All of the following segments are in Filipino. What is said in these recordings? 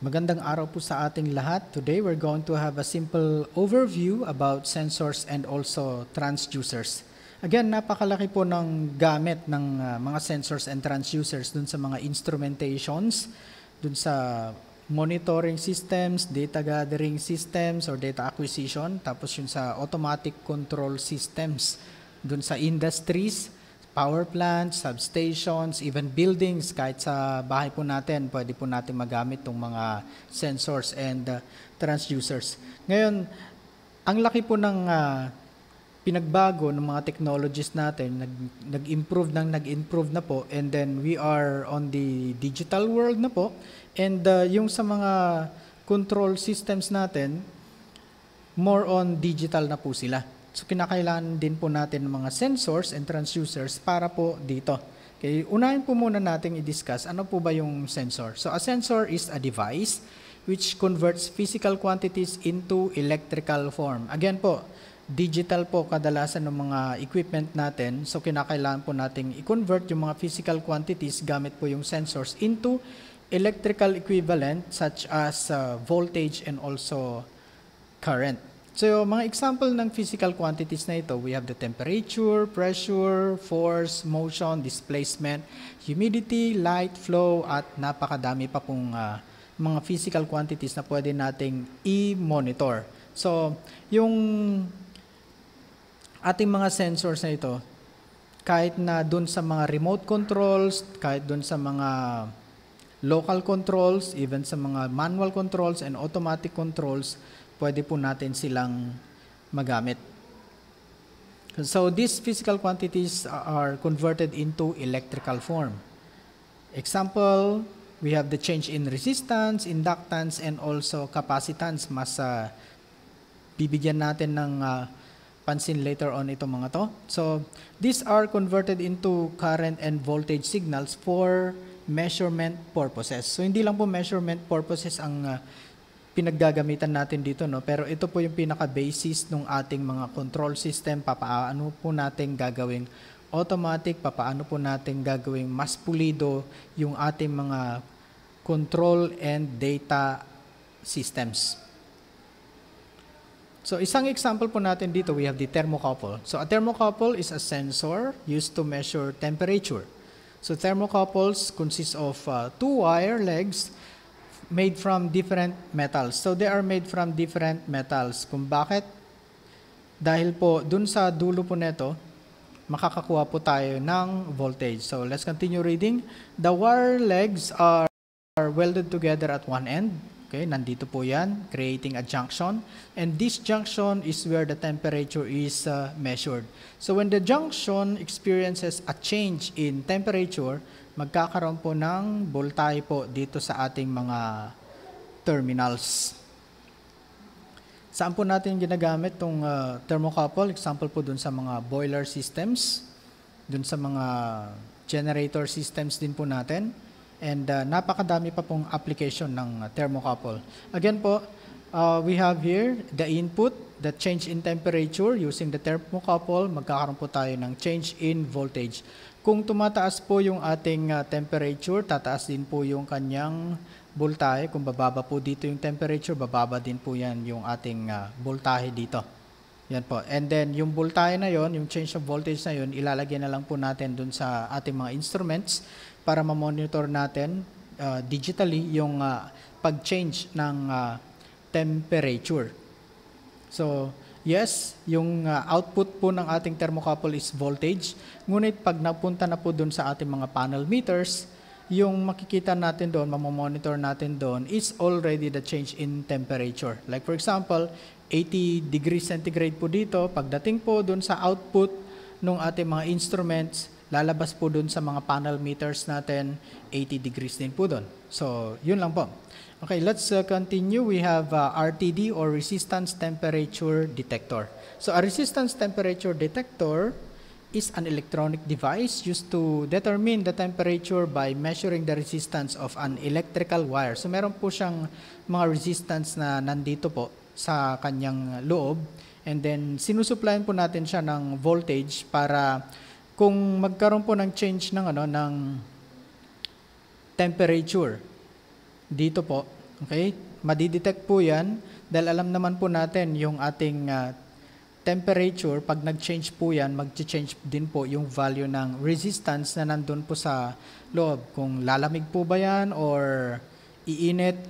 Magandang araw po sa ating lahat. Today we're going to have a simple overview about sensors and also transducers. Again, napakalaki po ng gamit ng uh, mga sensors and transducers dun sa mga instrumentations, dun sa monitoring systems, data gathering systems or data acquisition, tapos yun sa automatic control systems dun sa industries, power plants, substations, even buildings, kahit sa bahay po natin, pwede po natin magamit itong mga sensors and uh, transducers. Ngayon, ang laki po ng uh, pinagbago ng mga technologies natin, nag, nag-improve nang nag-improve na po, and then we are on the digital world na po, and uh, yung sa mga control systems natin, more on digital na po sila. So kinakailangan din po natin ng mga sensors and transducers para po dito. Okay, unahin po muna nating i-discuss ano po ba yung sensor. So a sensor is a device which converts physical quantities into electrical form. Again po, digital po kadalasan ng mga equipment natin. So kinakailangan po nating i-convert yung mga physical quantities gamit po yung sensors into electrical equivalent such as uh, voltage and also current. So, mga example ng physical quantities na ito, we have the temperature, pressure, force, motion, displacement, humidity, light, flow, at napakadami pa pong uh, mga physical quantities na pwede nating i-monitor. So, yung ating mga sensors na ito, kahit na doon sa mga remote controls, kahit doon sa mga local controls, even sa mga manual controls and automatic controls, pwede po natin silang magamit. So these physical quantities are converted into electrical form. Example, we have the change in resistance, inductance, and also capacitance. Mas uh, bibigyan natin ng uh, pansin later on itong mga to. So these are converted into current and voltage signals for measurement purposes. So hindi lang po measurement purposes ang uh, pinaggagamitan natin dito no pero ito po yung pinaka basis ng ating mga control system papaano po natin gagawing automatic papaano po natin gagawing mas pulido yung ating mga control and data systems So isang example po natin dito, we have the thermocouple. So a thermocouple is a sensor used to measure temperature. So thermocouples consists of uh, two wire legs made from different metals. So they are made from different metals. Kung bakit? Dahil po dun sa dulo po nito, makakakuha po tayo ng voltage. So let's continue reading. The wire legs are welded together at one end Okay, nandito po yan, creating a junction. And this junction is where the temperature is uh, measured. So when the junction experiences a change in temperature, magkakaroon po ng voltage po dito sa ating mga terminals. Saan po natin ginagamit itong uh, thermocouple? Example po dun sa mga boiler systems, dun sa mga generator systems din po natin and uh, napakadami pa pong application ng uh, thermocouple. Again po, uh, we have here the input, the change in temperature using the thermocouple, magkakaroon po tayo ng change in voltage. Kung tumataas po yung ating uh, temperature, tataas din po yung kanyang voltahe. Kung bababa po dito yung temperature, bababa din po yan yung ating uh, voltahe dito. Yan po. And then yung voltahe na yon, yung change of voltage na yon, ilalagay na lang po natin dun sa ating mga instruments para ma-monitor natin uh, digitally yung uh, pag-change ng uh, temperature. So, yes, yung uh, output po ng ating thermocouple is voltage, ngunit pag napunta na po doon sa ating mga panel meters, yung makikita natin doon, mamomonitor natin doon is already the change in temperature. Like for example, 80 degrees centigrade po dito, pagdating po doon sa output ng ating mga instruments, lalabas po dun sa mga panel meters natin, 80 degrees din po dun. So, yun lang po. Okay, let's uh, continue. We have uh, RTD or Resistance Temperature Detector. So, a resistance temperature detector is an electronic device used to determine the temperature by measuring the resistance of an electrical wire. So meron po siyang mga resistance na nandito po sa kanyang loob and then sinusuplayan po natin siya ng voltage para kung magkaroon po ng change ng ano ng temperature dito po, okay? Madidetect po 'yan dahil alam naman po natin yung ating uh, temperature pag nag-change po 'yan, magche-change din po yung value ng resistance na nandun po sa loob. Kung lalamig po ba 'yan or iinit,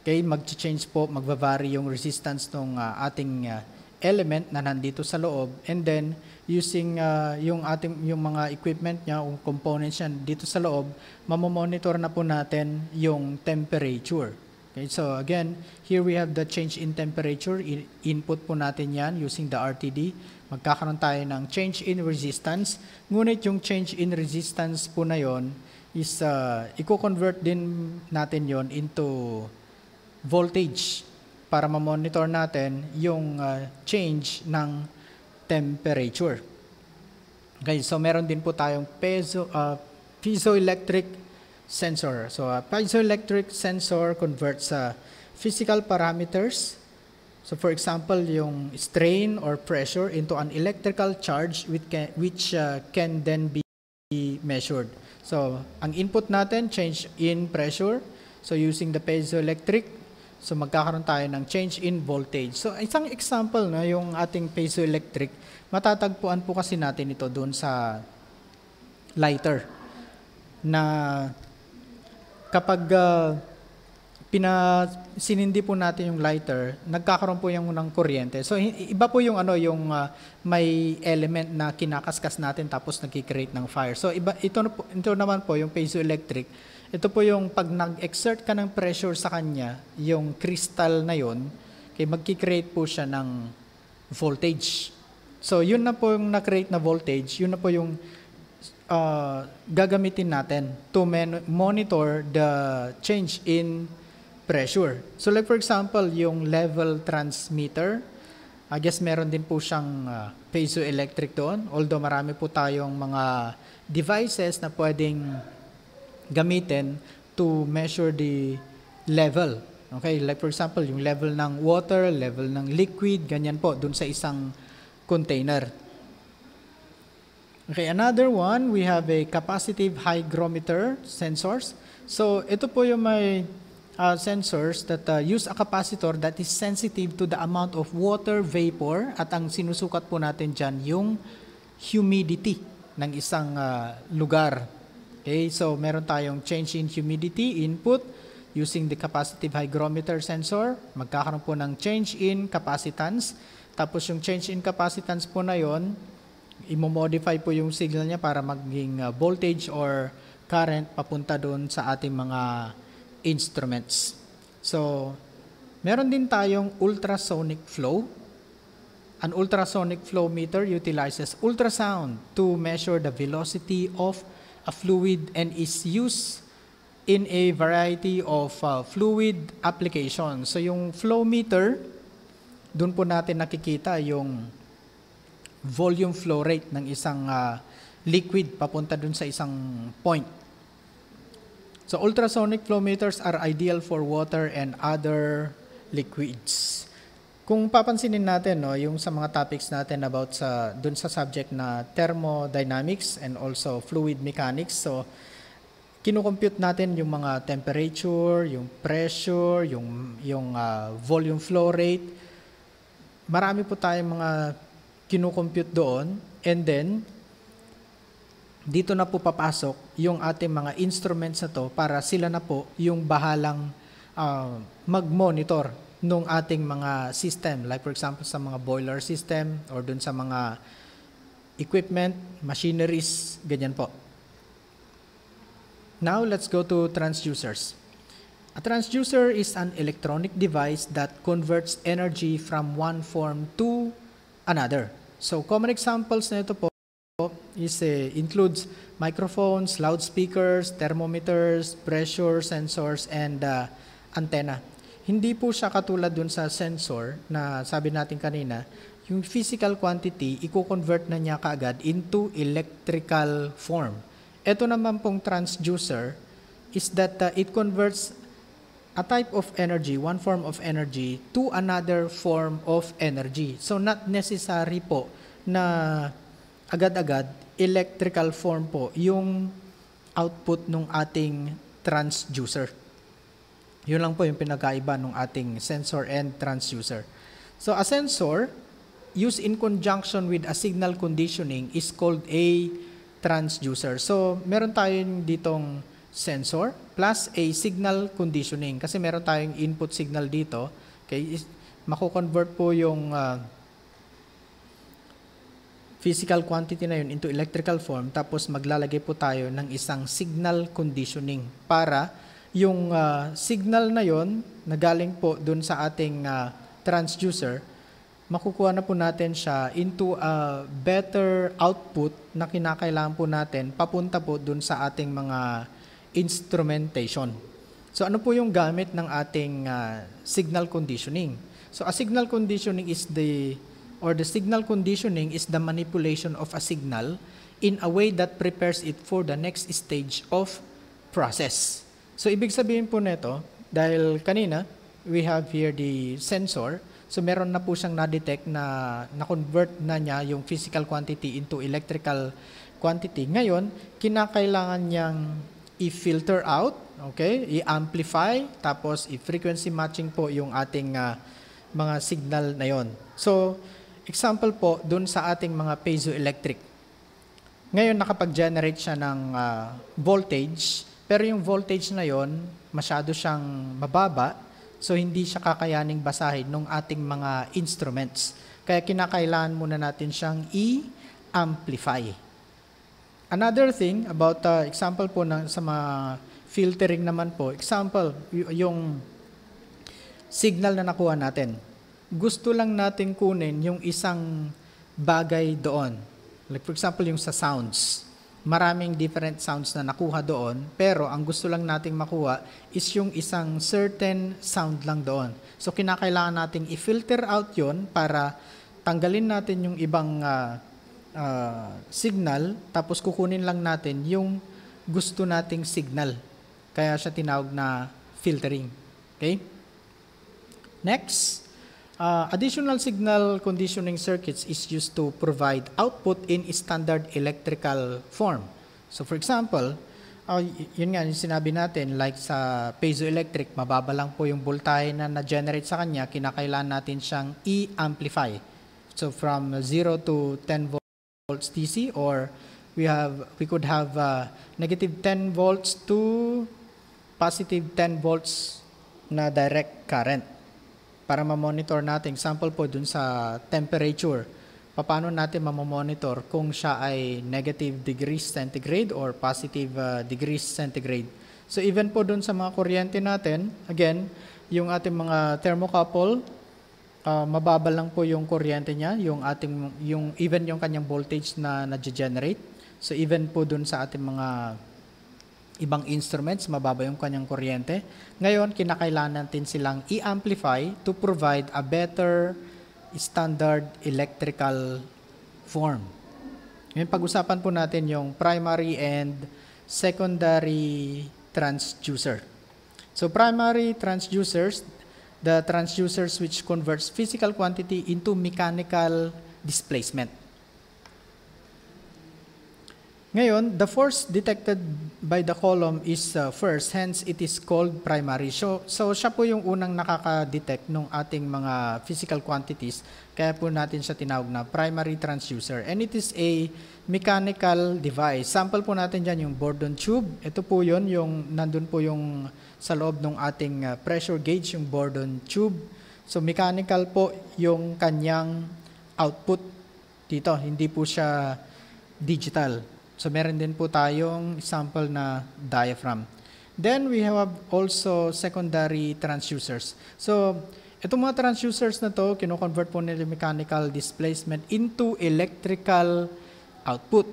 okay, magche-change po, magva-vary yung resistance ng uh, ah, ating uh, element na nandito sa loob and then using uh, yung ating yung mga equipment niya o components niya dito sa loob mamomonitor na po natin yung temperature okay so again here we have the change in temperature in input po natin yan using the RTD magkakaroon tayo ng change in resistance ngunit yung change in resistance po na yon is uh, i-convert din natin yon into voltage para ma-monitor natin yung uh, change ng temperature. Okay, so meron din po tayong piezo, uh, ah, piezoelectric sensor. So uh, piezoelectric sensor converts sa physical parameters. So for example, yung strain or pressure into an electrical charge which can, which, uh, can then be measured. So ang input natin, change in pressure. So using the piezoelectric So magkakaroon tayo ng change in voltage. So isang example na yung ating piezoelectric, matatagpuan po kasi natin ito doon sa lighter na kapag uh, pina sinindi po natin yung lighter, nagkakaroon po yung ng kuryente. So iba po yung ano yung uh, may element na kinakaskas natin tapos nagki-create ng fire. So iba ito ito naman po yung piezoelectric ito po yung pag nag-exert ka ng pressure sa kanya, yung crystal na yon, kay magki-create po siya ng voltage. So yun na po yung na-create na voltage, yun na po yung uh, gagamitin natin to monitor the change in pressure. So like for example, yung level transmitter, I guess meron din po siyang uh, piezoelectric doon, although marami po tayong mga devices na pwedeng gamitin to measure the level. Okay, like for example, yung level ng water, level ng liquid, ganyan po, dun sa isang container. Okay, another one, we have a capacitive hygrometer sensors. So, ito po yung may uh, sensors that uh, use a capacitor that is sensitive to the amount of water vapor at ang sinusukat po natin dyan yung humidity ng isang uh, lugar Okay, so meron tayong change in humidity input using the capacitive hygrometer sensor. Magkakaroon po ng change in capacitance. Tapos yung change in capacitance po na yon, imo-modify po yung signal niya para maging uh, voltage or current papunta doon sa ating mga instruments. So, meron din tayong ultrasonic flow. An ultrasonic flow meter utilizes ultrasound to measure the velocity of a fluid and is used in a variety of uh, fluid applications. So yung flow meter, doon po natin nakikita yung volume flow rate ng isang uh, liquid papunta doon sa isang point. So ultrasonic flow meters are ideal for water and other liquids. Kung papansinin natin no, yung sa mga topics natin about sa dun sa subject na thermodynamics and also fluid mechanics. So kinocompute natin yung mga temperature, yung pressure, yung yung uh, volume flow rate. Marami po tayong mga kinocompute doon and then dito na po papasok yung ating mga instruments na to para sila na po yung bahalang uh, mag-monitor nung ating mga system. Like for example, sa mga boiler system or dun sa mga equipment, machineries, ganyan po. Now, let's go to transducers. A transducer is an electronic device that converts energy from one form to another. So, common examples na ito po is uh, includes microphones, loudspeakers, thermometers, pressure sensors, and uh, antenna. Hindi po siya katulad dun sa sensor na sabi natin kanina, yung physical quantity, i-convert na niya kaagad into electrical form. Ito naman pong transducer is that uh, it converts a type of energy, one form of energy, to another form of energy. So not necessary po na agad-agad electrical form po yung output ng ating transducer. Yun lang po yung pinagkaiba ng ating sensor and transducer. So a sensor used in conjunction with a signal conditioning is called a transducer. So meron tayong ditong sensor plus a signal conditioning kasi meron tayong input signal dito. Okay, mako-convert po yung uh, physical quantity na yun into electrical form tapos maglalagay po tayo ng isang signal conditioning para yung uh, signal na yon na galing po dun sa ating uh, transducer, makukuha na po natin siya into a better output na kinakailangan po natin papunta po dun sa ating mga instrumentation. So ano po yung gamit ng ating uh, signal conditioning? So a signal conditioning is the or the signal conditioning is the manipulation of a signal in a way that prepares it for the next stage of process. So ibig sabihin po nito, dahil kanina, we have here the sensor. So meron na po siyang na-detect na na-convert na niya yung physical quantity into electrical quantity. Ngayon, kinakailangan niyang i-filter out, okay? I-amplify, tapos i-frequency matching po yung ating uh, mga signal na yon. So, example po, dun sa ating mga piezoelectric. Ngayon, nakapag-generate siya ng uh, voltage pero yung voltage na yon masyado siyang mababa, so hindi siya kakayaning basahin ng ating mga instruments. Kaya kinakailangan muna natin siyang i-amplify. Another thing about uh, example po ng, sa mga filtering naman po, example, yung signal na nakuha natin. Gusto lang natin kunin yung isang bagay doon. Like for example, yung sa sounds maraming different sounds na nakuha doon, pero ang gusto lang nating makuha is yung isang certain sound lang doon. So kinakailangan nating i-filter out yon para tanggalin natin yung ibang uh, uh, signal, tapos kukunin lang natin yung gusto nating signal. Kaya siya tinawag na filtering. Okay? Next, Uh, additional signal conditioning circuits is used to provide output in standard electrical form. So for example, uh, yun nga yung sinabi natin, like sa piezoelectric, mababa lang po yung voltahe na na-generate sa kanya, kinakailan natin siyang i-amplify. So from 0 to 10 volts DC or we have we could have uh, negative 10 volts to positive 10 volts na direct current para ma-monitor natin. Example po dun sa temperature. Paano natin ma-monitor kung siya ay negative degrees centigrade or positive uh, degrees centigrade. So even po dun sa mga kuryente natin, again, yung ating mga thermocouple, uh, mababa lang po yung kuryente niya, yung ating yung even yung kanyang voltage na na-generate. So even po dun sa ating mga ibang instruments, mababa yung kanyang kuryente. Ngayon, kinakailangan natin silang i-amplify to provide a better standard electrical form. Ngayon, pag-usapan po natin yung primary and secondary transducer. So, primary transducers, the transducers which converts physical quantity into mechanical displacement. Ngayon, the force detected by the column is uh, first, hence it is called primary. So, so siya po yung unang nakaka-detect ng ating mga physical quantities, kaya po natin siya tinawag na primary transducer. And it is a mechanical device. Sample po natin dyan yung Bourdon tube. Ito po yun, yung nandun po yung sa loob ng ating uh, pressure gauge, yung Bourdon tube. So, mechanical po yung kanyang output dito. Hindi po siya digital. So meron din po tayong example na diaphragm. Then we have also secondary transducers. So itong mga transducers na to, kino-convert po nila mechanical displacement into electrical output.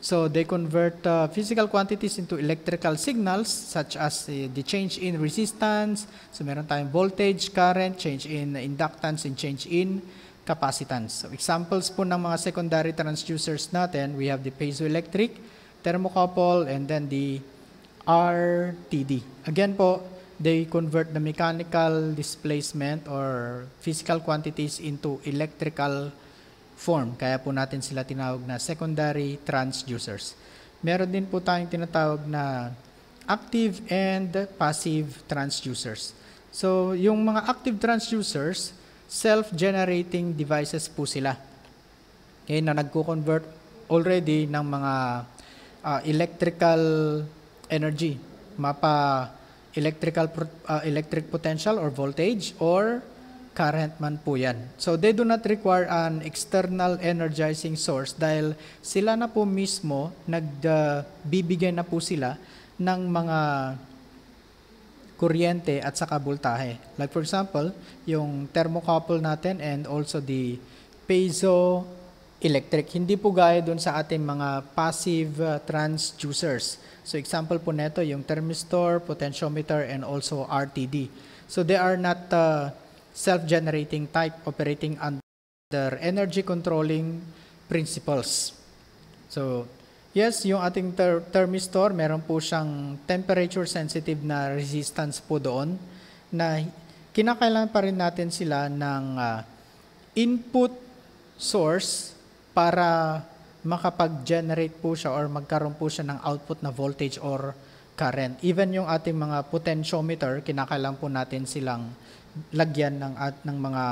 So they convert uh, physical quantities into electrical signals such as uh, the change in resistance, so meron tayong voltage, current, change in inductance, and change in capacitance. So examples po ng mga secondary transducers natin, we have the piezoelectric, thermocouple, and then the RTD. Again po, they convert the mechanical displacement or physical quantities into electrical form. Kaya po natin sila tinawag na secondary transducers. Meron din po tayong tinatawag na active and passive transducers. So, yung mga active transducers, self-generating devices po sila. Okay, na nagko-convert already ng mga uh, electrical energy, mapa electrical uh, electric potential or voltage or current man po yan. So they do not require an external energizing source dahil sila na po mismo nagbibigay ah, uh, na po sila ng mga kuryente at saka voltahe. Like for example, yung thermocouple natin and also the piezo electric. Hindi po gaya doon sa ating mga passive uh, transducers. So example po nito yung thermistor, potentiometer, and also RTD. So they are not uh, self-generating type operating under energy controlling principles. So Yes, yung ating ter- thermistor, meron po siyang temperature sensitive na resistance po doon na kinakailangan pa rin natin sila ng uh, input source para makapag-generate po siya or magkaroon po siya ng output na voltage or current. Even yung ating mga potentiometer, kinakailangan po natin silang lagyan ng at ng mga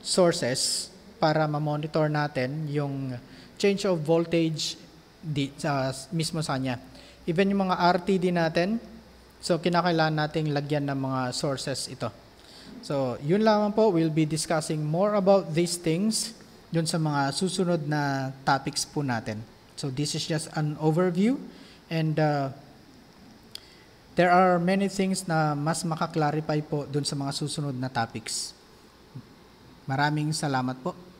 sources para ma-monitor natin yung change of voltage di, sa, mismo sa kanya. Even yung mga RTD natin, so kinakailangan nating lagyan ng mga sources ito. So, yun lamang po, we'll be discussing more about these things dun sa mga susunod na topics po natin. So, this is just an overview and uh, there are many things na mas makaklarify po dun sa mga susunod na topics. Maraming salamat po.